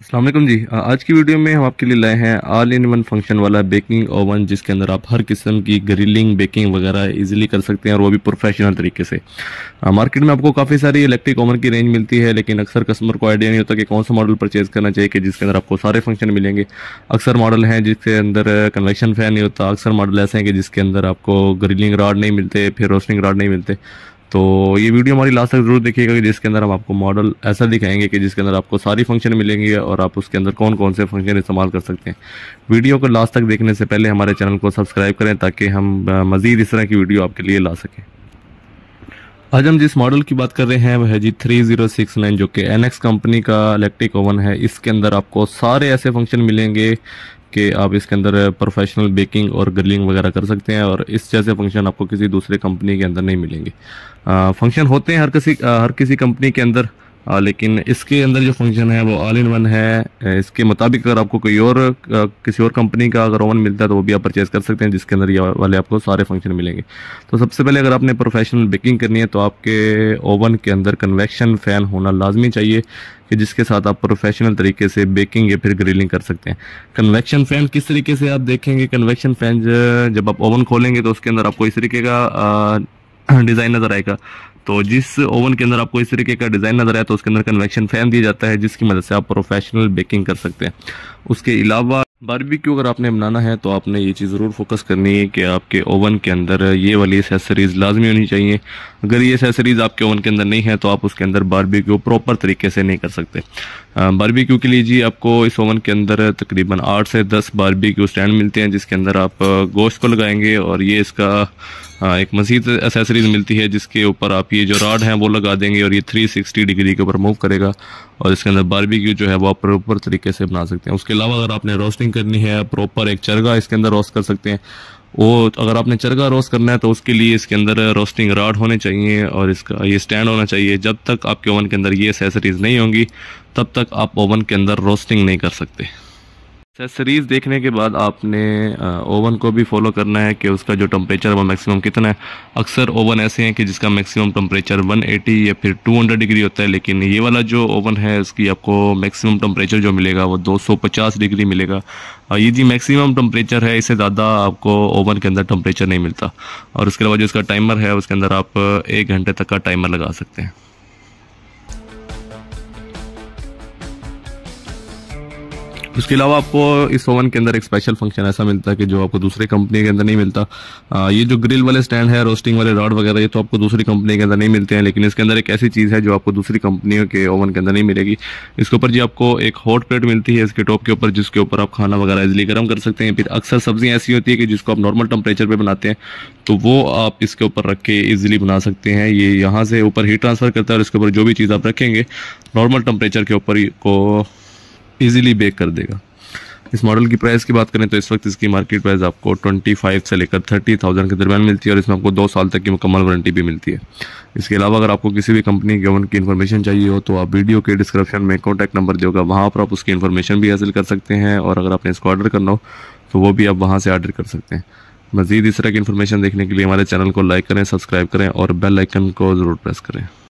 असलम जी आज की वीडियो में हम आपके लिए लाए हैं ऑल इन वन फंक्शन वाला बेकिंग ओवन जिसके अंदर आप हर किस्म की ग्रिलिंग बेकिंग वगैरह इजीली कर सकते हैं और वो भी प्रोफेशनल तरीके से मार्केट में आपको काफ़ी सारी इलेक्ट्रिक ओवन की रेंज मिलती है लेकिन अक्सर कस्टमर को आइडिया नहीं होता कि कौन सा मॉडल परचेज़ करना चाहिए कि जिसके अंदर आपको सारे फंक्शन मिलेंगे अक्सर मॉडल हैं जिसके अंदर कन्वेक्शन फैन नहीं होता अक्सर मॉडल ऐसे हैं कि जिसके अंदर आपको ग्रिलिंग राड नहीं मिलते फिर रोशनिंग राड नहीं मिलते तो ये वीडियो हमारी लास्ट तक जरूर देखिएगा कि जिसके अंदर हम आपको मॉडल ऐसा दिखाएंगे कि जिसके अंदर आपको सारी फंक्शन मिलेंगे और आप उसके अंदर कौन कौन से फंक्शन इस्तेमाल कर सकते हैं वीडियो को लास्ट तक देखने से पहले हमारे चैनल को सब्सक्राइब करें ताकि हम मज़ीद इस तरह की वीडियो आपके लिए ला सकें आज हम जिस मॉडल की बात कर रहे हैं वह है जी नाइन जो कि एनएक्स कंपनी का इलेक्ट्रिक ओवन है इसके अंदर आपको सारे ऐसे फंक्शन मिलेंगे कि आप इसके अंदर प्रोफेशनल बेकिंग और ग्रिलिंग वगैरह कर सकते हैं और इस जैसे फंक्शन आपको किसी दूसरे कंपनी के अंदर नहीं मिलेंगे फंक्शन होते हैं हर किसी हर किसी कंपनी के अंदर आ, लेकिन इसके अंदर जो फंक्शन है वो ऑल इन वन है इसके मुताबिक अगर आपको कोई और किसी और कंपनी का अगर ओवन मिलता है तो वो भी आप परचेज़ कर सकते हैं जिसके अंदर ये वाले आपको सारे फंक्शन मिलेंगे तो सबसे पहले अगर आपने प्रोफेशनल बेकिंग करनी है तो आपके ओवन के अंदर कन्वेक्शन फ़ैन होना लाजमी चाहिए कि जिसके साथ आप प्रोफेशनल तरीके से बेकिंग या फिर ग्रिलिंग कर सकते हैं कन्वेक्शन फ़ैन किस तरीके से आप देखेंगे कन्वेक्शन फ़ैन जब आप ओवन खोलेंगे तो उसके अंदर आपको इस तरीके का डिज़ाइन नज़र आएगा तो जिस ओवन के अंदर आपको इस तरीके का डिज़ाइन नज़र आया तो उसके अंदर कन्वेक्शन फैन दिया जाता है जिसकी मदद से आप प्रोफेशनल बेकिंग कर सकते हैं उसके अलावा बारबेक्यू अगर आपने बनाना है तो आपने ये चीज़ ज़रूर फोकस करनी है कि आपके ओवन के अंदर ये वाली एसेसरीज़ लाजमी होनी चाहिए अगर ये एसेसरीज आपके ओवन के अंदर नहीं है तो आप उसके अंदर बारबेक्यू प्रॉपर तरीके से नहीं कर सकते बारबेक्यू के लिए जी आपको इस ओवन के अंदर तकरीबन आठ से दस बारबेक्यू स्टैंड मिलते हैं जिसके अंदर आप गोश्त को लगाएंगे और ये इसका एक मजीद एसेसरीज मिलती है जिसके ऊपर आप ये जो राड हैं वो लगा देंगे और ये 360 डिग्री के ऊपर मूव करेगा और इसके अंदर बारबेक्यू जो है वो आप प्रॉपर तरीके से बना सकते हैं उसके अलावा अगर आपने रोस्टिंग करनी है प्रॉपर एक चरगा इसके अंदर रोस्ट कर सकते हैं वो अगर आपने चरगा रोस्ट करना है तो उसके लिए इसके अंदर रोस्टिंग राड होने चाहिए और इसका ये स्टैंड होना चाहिए जब तक आपके ओवन के अंदर ये एसेसरीज नहीं होंगी तब तक आप ओवन के अंदर रोस्टिंग नहीं कर सकते एक्सेसरीज देखने के बाद आपने ओवन को भी फॉलो करना है कि उसका जो टम्परेचर है वो मैक्सिमम कितना है अक्सर ओवन ऐसे हैं कि जिसका मैक्सिमम टम्परेचर 180 या फिर 200 डिग्री होता है लेकिन ये वाला जो ओवन है उसकी आपको मैक्सिमम टम्परेचर जो मिलेगा वो 250 डिग्री मिलेगा ये जी मैक्सिमम टम्परेचर है इससे ज़्यादा आपको ओवन के अंदर टम्परेचर नहीं मिलता और उसके अलावा जो इसका टाइमर है उसके अंदर आप एक घंटे तक का टाइमर लगा सकते हैं उसके अलावा आपको इस ओवन के अंदर एक स्पेशल फंक्शन ऐसा मिलता है कि जो आपको दूसरी कंपनी के अंदर नहीं मिलता आ, ये जो ग्रिल वाले स्टैंड है रोस्टिंग वाले रॉड वगैरह ये तो आपको दूसरी कंपनी के अंदर नहीं मिलते हैं लेकिन इसके अंदर एक ऐसी चीज़ है जो आपको दूसरी कंपनियों के ओवन के अंदर नहीं मिलेगी इसके ऊपर जी आपको एक हॉट प्लेट मिलती है इसके टॉप के ऊपर जिसके ऊपर आप खाना वगैरह इजिली गर्म कर सकते हैं फिर अक्सर सब्जियाँ ऐसी होती है कि जिसको आप नॉर्मल टेम्परेचर पर बनाते हैं तो वो आप इसके ऊपर रख के ईजिली बना सकते हैं ये यहाँ से ऊपर हीट ट्रांसफ़र करता है और इसके ऊपर जो भी चीज़ आप रखेंगे नॉर्मल टेम्परेचर के ऊपर को इजीली बेक कर देगा इस मॉडल की प्राइस की बात करें तो इस वक्त इसकी मार्केट प्राइस आपको 25 से लेकर 30,000 के दरमियान मिलती है और इसमें आपको दो साल तक की मुकम्मल वारंटी भी मिलती है इसके अलावा अगर आपको किसी भी कंपनी के उनकी इन्फॉर्मेशन चाहिए हो तो आप वीडियो के डिस्क्रिप्शन में कॉन्टैक्ट नंबर दोगा वहाँ पर आप उसकी इन्फॉर्मेशन भी हासिल कर सकते हैं और अगर आपने इसको ऑर्डर करना हो तो वो भी आप वहाँ से ऑर्डर कर सकते हैं मज़ीद इस तरह की इन्फॉर्मेशन देखने के लिए हमारे चैनल को लाइक करें सब्सक्राइब करें और बेल आइकन को ज़रूर प्रेस करें